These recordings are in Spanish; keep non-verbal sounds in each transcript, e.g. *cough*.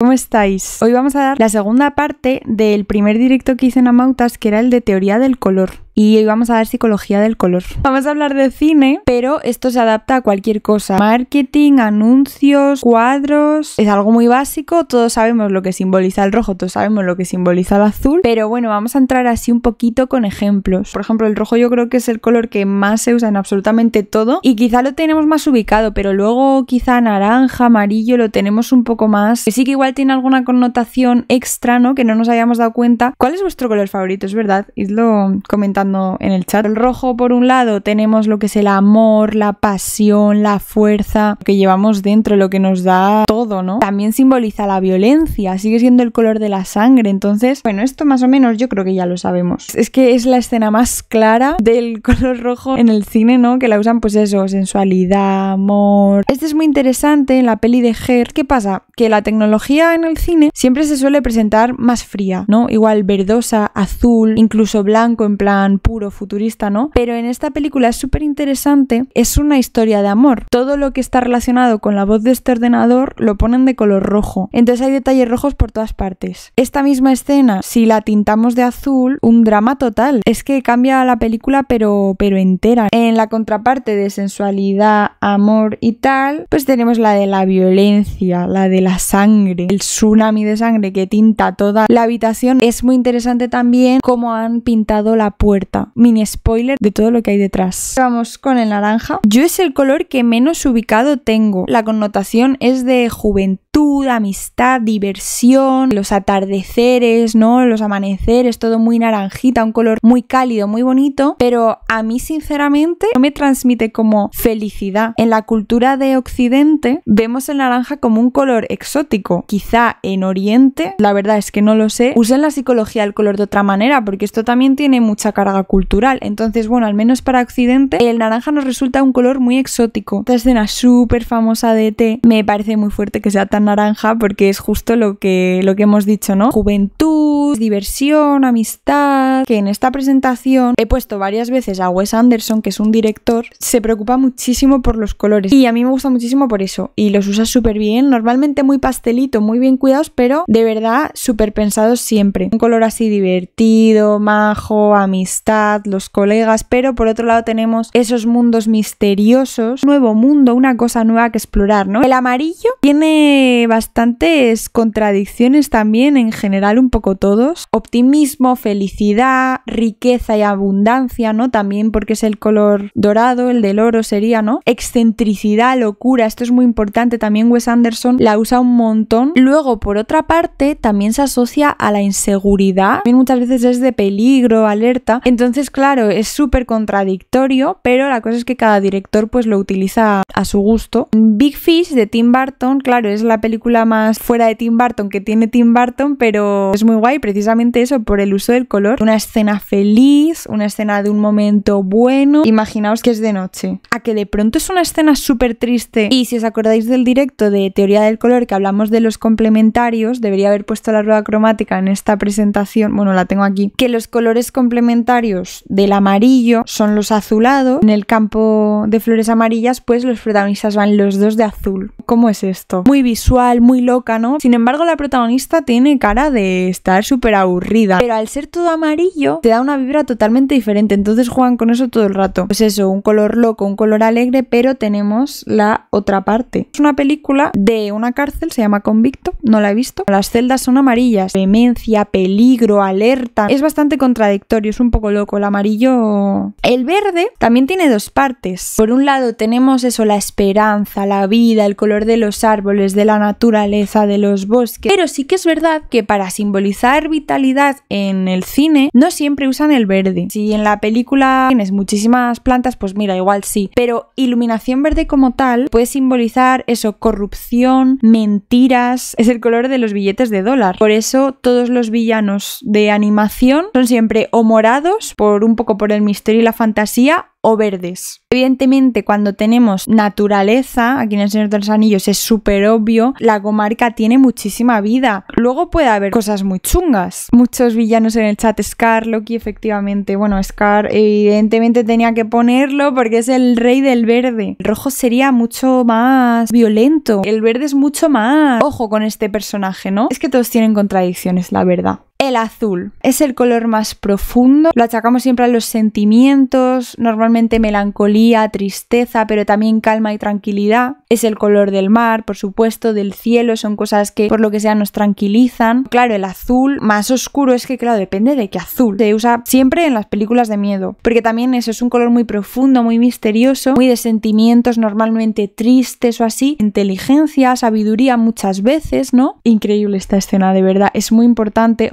¿Cómo estáis? Hoy vamos a dar la segunda parte del primer directo que hice en Amautas, que era el de teoría del color y hoy vamos a dar psicología del color. Vamos a hablar de cine, pero esto se adapta a cualquier cosa. Marketing, anuncios, cuadros, es algo muy básico, todos sabemos lo que simboliza el rojo, todos sabemos lo que simboliza el azul, pero bueno, vamos a entrar así un poquito con ejemplos. Por ejemplo, el rojo yo creo que es el color que más se usa en absolutamente todo y quizá lo tenemos más ubicado, pero luego quizá naranja, amarillo lo tenemos un poco más. Que sí que igual tiene alguna connotación extra, ¿no? Que no nos hayamos dado cuenta. ¿Cuál es vuestro color favorito? Es verdad, idlo comentando en el chat. El rojo, por un lado, tenemos lo que es el amor, la pasión, la fuerza, que llevamos dentro, lo que nos da todo, ¿no? También simboliza la violencia, sigue siendo el color de la sangre. Entonces, bueno, esto más o menos yo creo que ya lo sabemos. Es que es la escena más clara del *laughs* color rojo en el cine, ¿no? Que la usan, pues eso, sensualidad, amor. Este es muy interesante en la peli de Her. ¿Qué pasa? Que la tecnología en el cine siempre se suele presentar más fría, ¿no? Igual verdosa, azul, incluso blanco, en plan puro futurista, ¿no? Pero en esta película es súper interesante, es una historia de amor. Todo lo que está relacionado con la voz de este ordenador lo ponen de color rojo. Entonces hay detalles rojos por todas partes. Esta misma escena, si la tintamos de azul, un drama total. Es que cambia la película pero, pero entera. En la contraparte de sensualidad, amor y tal, pues tenemos la de la violencia, la de la sangre, el tsunami de sangre que tinta toda la habitación. Es muy interesante también cómo han pintado la puerta Mini spoiler de todo lo que hay detrás. Vamos con el naranja. Yo es el color que menos ubicado tengo. La connotación es de juventud, amistad, diversión, los atardeceres, ¿no? Los amaneceres, todo muy naranjita, un color muy cálido, muy bonito, pero a mí sinceramente no me transmite como felicidad. En la cultura de Occidente vemos el naranja como un color exótico. Quizá en Oriente, la verdad es que no lo sé, usen la psicología del color de otra manera porque esto también tiene mucha característica cultural. Entonces, bueno, al menos para Occidente, el naranja nos resulta un color muy exótico. Esta escena súper famosa de e té me parece muy fuerte que sea tan naranja porque es justo lo que, lo que hemos dicho, ¿no? Juventud, diversión, amistad. Que en esta presentación he puesto varias veces a Wes Anderson, que es un director, se preocupa muchísimo por los colores. Y a mí me gusta muchísimo por eso. Y los usa súper bien, normalmente muy pastelito, muy bien cuidados, pero de verdad súper pensados siempre. Un color así divertido, majo, amistad los colegas, pero por otro lado tenemos esos mundos misteriosos, nuevo mundo, una cosa nueva que explorar, ¿no? El amarillo tiene bastantes contradicciones también, en general un poco todos. Optimismo, felicidad, riqueza y abundancia, ¿no? También porque es el color dorado, el del oro sería, ¿no? Excentricidad, locura, esto es muy importante, también Wes Anderson la usa un montón. Luego, por otra parte, también se asocia a la inseguridad, también muchas veces es de peligro, alerta, entonces, claro, es súper contradictorio, pero la cosa es que cada director pues lo utiliza a su gusto. Big Fish de Tim Burton, claro, es la película más fuera de Tim Burton que tiene Tim Burton, pero es muy guay precisamente eso, por el uso del color. Una escena feliz, una escena de un momento bueno. Imaginaos que es de noche. A que de pronto es una escena súper triste. Y si os acordáis del directo de Teoría del Color que hablamos de los complementarios, debería haber puesto la rueda cromática en esta presentación, bueno, la tengo aquí, que los colores complementarios del amarillo son los azulados. En el campo de flores amarillas, pues los protagonistas van los dos de azul. ¿Cómo es esto? Muy visual, muy loca, ¿no? Sin embargo, la protagonista tiene cara de estar súper aburrida. Pero al ser todo amarillo, te da una vibra totalmente diferente. Entonces juegan con eso todo el rato. Pues eso, un color loco, un color alegre, pero tenemos la otra parte. Es una película de una cárcel, se llama Convicto, no la he visto. Las celdas son amarillas. Demencia, peligro, alerta. Es bastante contradictorio, es un poco loco, el amarillo... El verde también tiene dos partes. Por un lado tenemos eso, la esperanza, la vida, el color de los árboles, de la naturaleza, de los bosques. Pero sí que es verdad que para simbolizar vitalidad en el cine no siempre usan el verde. Si en la película tienes muchísimas plantas, pues mira, igual sí. Pero iluminación verde como tal puede simbolizar eso, corrupción, mentiras. Es el color de los billetes de dólar. Por eso todos los villanos de animación son siempre o morados por un poco por el misterio y la fantasía, o verdes. Evidentemente, cuando tenemos naturaleza, aquí en el Señor de los Anillos es súper obvio, la comarca tiene muchísima vida. Luego puede haber cosas muy chungas. Muchos villanos en el chat, Scar, Loki, efectivamente. Bueno, Scar evidentemente tenía que ponerlo porque es el rey del verde. El rojo sería mucho más violento. El verde es mucho más... Ojo con este personaje, ¿no? Es que todos tienen contradicciones, la verdad. El azul es el color más profundo, lo achacamos siempre a los sentimientos, normalmente melancolía, tristeza, pero también calma y tranquilidad. Es el color del mar, por supuesto, del cielo, son cosas que por lo que sea nos tranquilizan. Claro, el azul más oscuro es que, claro, depende de qué azul. Se usa siempre en las películas de miedo, porque también eso es un color muy profundo, muy misterioso, muy de sentimientos normalmente tristes o así, inteligencia, sabiduría muchas veces, ¿no? Increíble esta escena, de verdad, es muy importante.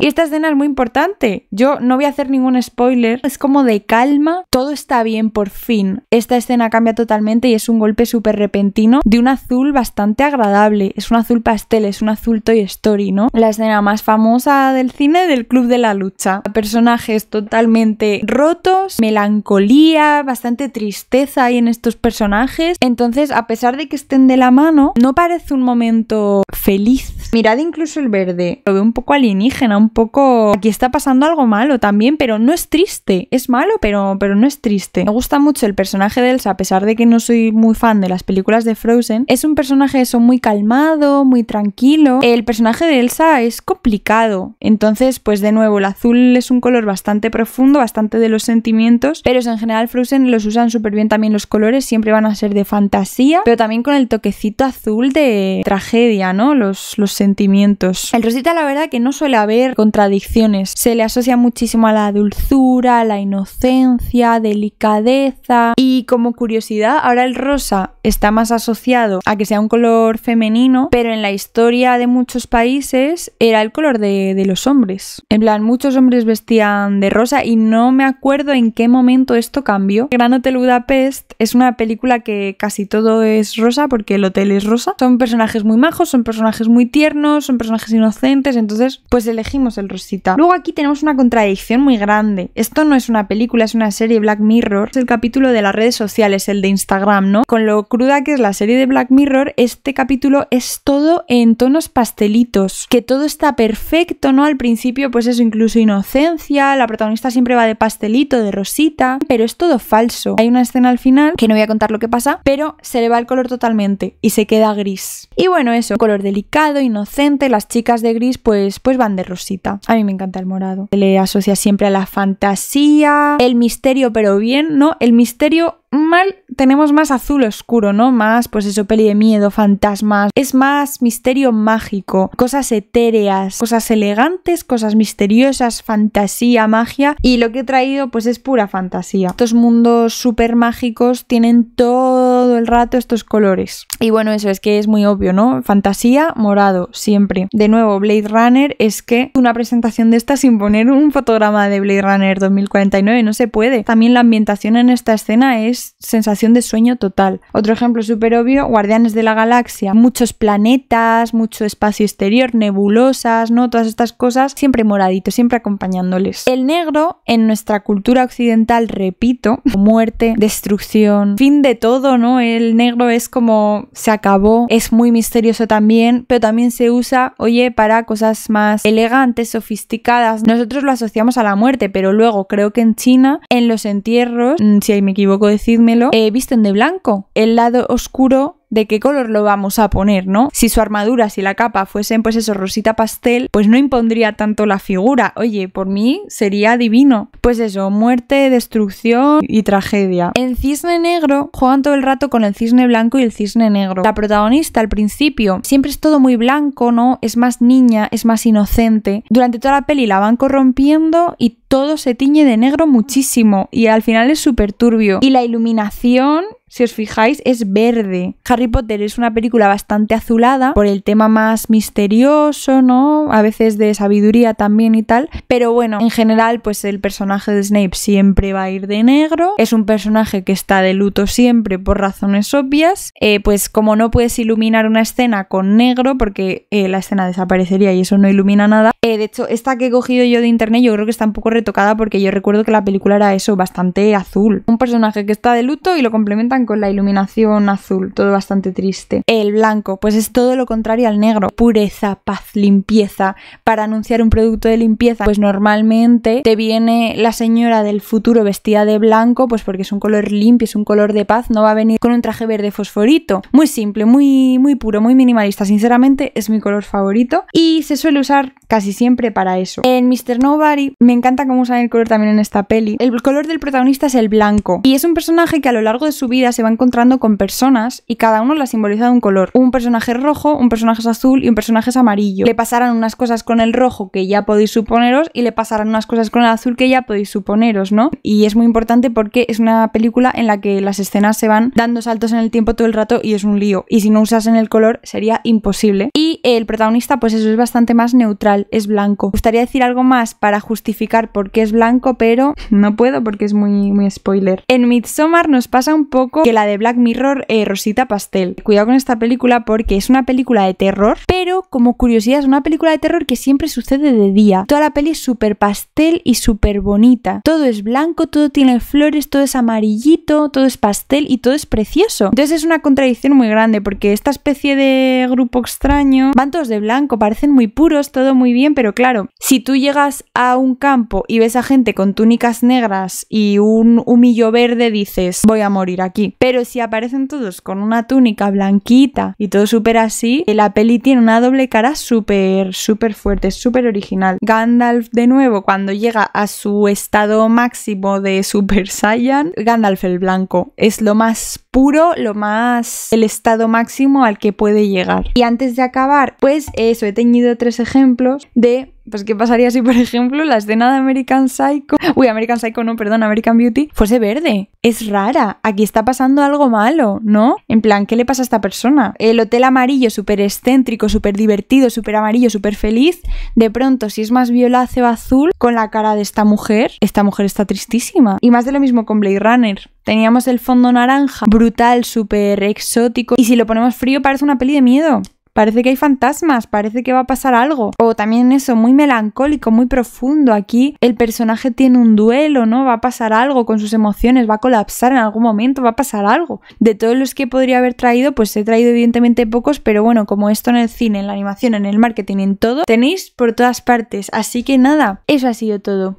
Y esta escena es muy importante. Yo no voy a hacer ningún spoiler. Es como de calma. Todo está bien por fin. Esta escena cambia totalmente y es un golpe súper repentino de un azul bastante agradable. Es un azul pastel, es un azul Toy Story, ¿no? La escena más famosa del cine del Club de la Lucha. Personajes totalmente rotos, melancolía, bastante tristeza ahí en estos personajes. Entonces, a pesar de que estén de la mano, no parece un momento feliz. Mirad incluso el verde. Lo veo un poco alienígena, un poco... Aquí está pasando algo malo también, pero no es triste. Es malo, pero, pero no es triste. Me gusta mucho el personaje de Elsa, a pesar de que no soy muy fan de las películas de Frozen. Es un personaje eso, muy calmado, muy tranquilo. El personaje de Elsa es complicado. Entonces, pues de nuevo, el azul es un color bastante profundo, bastante de los sentimientos, pero en general Frozen los usan súper bien también los colores, siempre van a ser de fantasía, pero también con el toquecito azul de tragedia, ¿no? Los, los sentimientos. El rosita la verdad que no no suele haber contradicciones. Se le asocia muchísimo a la dulzura, la inocencia, delicadeza. Y como curiosidad, ahora el rosa está más asociado a que sea un color femenino, pero en la historia de muchos países era el color de, de los hombres. En plan, muchos hombres vestían de rosa y no me acuerdo en qué momento esto cambió. Gran Hotel Budapest es una película que casi todo es rosa porque el hotel es rosa. Son personajes muy majos, son personajes muy tiernos, son personajes inocentes, entonces pues elegimos el Rosita. Luego aquí tenemos una contradicción muy grande. Esto no es una película, es una serie Black Mirror. Es el capítulo de las redes sociales, el de Instagram, ¿no? Con lo cruda que es la serie de Black Mirror, este capítulo es todo en tonos pastelitos, que todo está perfecto, ¿no? Al principio, pues eso, incluso inocencia, la protagonista siempre va de pastelito, de rosita, pero es todo falso. Hay una escena al final, que no voy a contar lo que pasa, pero se le va el color totalmente y se queda gris. Y bueno, eso, color delicado, inocente, las chicas de gris, pues pues van de rosita. A mí me encanta el morado. Se le asocia siempre a la fantasía, el misterio, pero bien, ¿no? El misterio mal tenemos más azul oscuro, ¿no? Más, pues eso, peli de miedo, fantasmas. Es más misterio mágico, cosas etéreas, cosas elegantes, cosas misteriosas, fantasía, magia. Y lo que he traído, pues es pura fantasía. Estos mundos super mágicos tienen todo el rato estos colores. Y bueno, eso es que es muy obvio, ¿no? Fantasía, morado, siempre. De nuevo, Blade Runner es que una presentación de esta sin poner un fotograma de Blade Runner 2049 no se puede. También la ambientación en esta escena es sensación de sueño total. Otro ejemplo súper obvio, Guardianes de la Galaxia. Muchos planetas, mucho espacio exterior, nebulosas, ¿no? Todas estas cosas, siempre moradito siempre acompañándoles. El negro en nuestra cultura occidental, repito, muerte, destrucción, fin de todo, ¿no? el negro es como se acabó, es muy misterioso también, pero también se usa, oye, para cosas más elegantes, sofisticadas. Nosotros lo asociamos a la muerte, pero luego creo que en China, en los entierros, mm, si me equivoco decídmelo, eh, visten de blanco. El lado oscuro de qué color lo vamos a poner, ¿no? Si su armadura, si la capa fuesen pues eso, rosita pastel, pues no impondría tanto la figura. Oye, por mí sería divino. Pues eso, muerte, destrucción y tragedia. En Cisne Negro juegan todo el rato con el cisne blanco y el cisne negro. La protagonista al principio siempre es todo muy blanco, ¿no? Es más niña, es más inocente. Durante toda la peli la van corrompiendo y todo se tiñe de negro muchísimo y al final es súper turbio. Y la iluminación, si os fijáis, es verde. Harry Potter es una película bastante azulada por el tema más misterioso, ¿no? A veces de sabiduría también y tal. Pero bueno, en general, pues el personaje de Snape siempre va a ir de negro. Es un personaje que está de luto siempre por razones obvias. Eh, pues como no puedes iluminar una escena con negro, porque eh, la escena desaparecería y eso no ilumina nada. Eh, de hecho, esta que he cogido yo de internet, yo creo que está un poco tocada porque yo recuerdo que la película era eso, bastante azul. Un personaje que está de luto y lo complementan con la iluminación azul, todo bastante triste. El blanco, pues es todo lo contrario al negro. Pureza, paz, limpieza. Para anunciar un producto de limpieza, pues normalmente te viene la señora del futuro vestida de blanco, pues porque es un color limpio, es un color de paz, no va a venir con un traje verde fosforito. Muy simple, muy, muy puro, muy minimalista. Sinceramente, es mi color favorito y se suele usar casi siempre para eso. En Mr. Nobody me encanta cómo usan el color también en esta peli. El color del protagonista es el blanco y es un personaje que a lo largo de su vida se va encontrando con personas y cada uno la simboliza de un color. Un personaje es rojo, un personaje es azul y un personaje es amarillo. Le pasarán unas cosas con el rojo que ya podéis suponeros y le pasarán unas cosas con el azul que ya podéis suponeros, ¿no? Y es muy importante porque es una película en la que las escenas se van dando saltos en el tiempo todo el rato y es un lío. Y si no usasen el color sería imposible. Y el protagonista pues eso es bastante más neutral, es blanco. Me gustaría decir algo más para justificar porque es blanco, pero *laughs* no puedo porque es muy, muy spoiler. En Midsommar nos pasa un poco que la de Black Mirror, eh, Rosita Pastel. Cuidado con esta película porque es una película de terror, pero como curiosidad, es una película de terror que siempre sucede de día. Toda la peli es súper pastel y súper bonita. Todo es blanco, todo tiene flores, todo es amarillito, todo es pastel y todo es precioso. Entonces es una contradicción muy grande porque esta especie de grupo extraño van todos de blanco, parecen muy puros, todo muy bien, pero claro, si tú llegas a un campo y ves a gente con túnicas negras y un humillo verde, dices, voy a morir aquí. Pero si aparecen todos con una túnica blanquita y todo súper así, eh, la peli tiene una doble cara súper, súper fuerte, súper original. Gandalf, de nuevo, cuando llega a su estado máximo de *laughs* Super Saiyan, Gandalf el blanco es lo más puro, lo más el estado máximo al que puede llegar. Y antes de acabar, pues eso, he teñido tres ejemplos de pues qué pasaría si, por ejemplo, la escena de American Psycho, uy, American Psycho no, perdón, American Beauty, fuese verde. Es rara, aquí está pasando algo malo, ¿no? En plan, ¿qué le pasa a esta persona? El hotel amarillo, súper excéntrico, súper divertido, súper amarillo, súper feliz, de pronto, si es más violáceo azul, con la cara de esta mujer, esta mujer está tristísima. Y más de lo mismo con Blade Runner. Teníamos el fondo naranja, brutal, súper exótico. Y si lo ponemos frío parece una peli de miedo. Parece que hay fantasmas, parece que va a pasar algo. O también eso, muy melancólico, muy profundo. Aquí el personaje tiene un duelo, ¿no? Va a pasar algo con sus emociones, va a colapsar en algún momento, va a pasar algo. De todos los que podría haber traído, pues he traído evidentemente pocos, pero bueno, como esto en el cine, en la animación, en el marketing, en todo, tenéis por todas partes. Así que nada, eso ha sido todo.